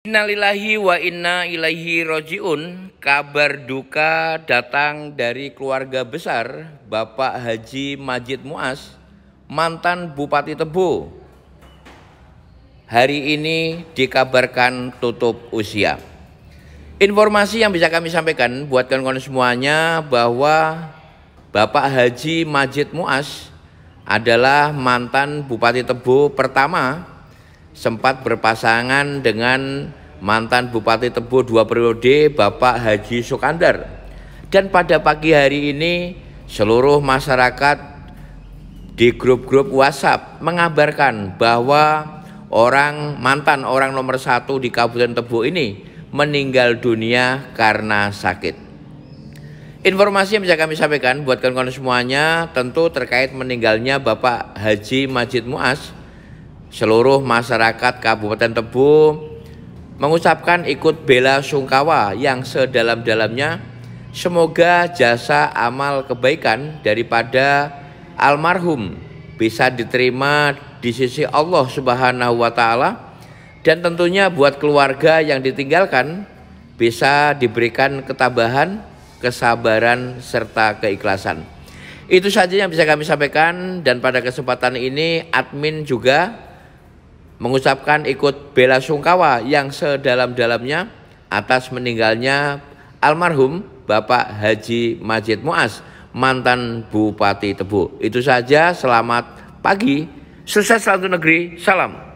Innalillahi wa inna ilaihi rojiun Kabar duka datang dari keluarga besar Bapak Haji Majid Muas Mantan Bupati Tebu Hari ini dikabarkan tutup usia Informasi yang bisa kami sampaikan buat kawan-kawan semuanya bahwa Bapak Haji Majid Muas adalah mantan Bupati Tebu pertama sempat berpasangan dengan mantan Bupati Tebo dua periode Bapak Haji Sukandar. Dan pada pagi hari ini seluruh masyarakat di grup-grup WhatsApp mengabarkan bahwa orang mantan orang nomor satu di Kabupaten Tebo ini meninggal dunia karena sakit. Informasi yang bisa kami sampaikan buat kawan-kawan semuanya tentu terkait meninggalnya Bapak Haji Majid Muas seluruh masyarakat Kabupaten Tebu mengucapkan ikut bela sungkawa yang sedalam-dalamnya semoga jasa amal kebaikan daripada almarhum bisa diterima di sisi Allah Subhanahu wa taala dan tentunya buat keluarga yang ditinggalkan bisa diberikan ketabahan, kesabaran serta keikhlasan. Itu saja yang bisa kami sampaikan dan pada kesempatan ini admin juga mengucapkan ikut bela sungkawa yang sedalam-dalamnya atas meninggalnya almarhum Bapak Haji Majid Muas, mantan Bupati Tebu. Itu saja, selamat pagi, sukses selalu negeri, salam.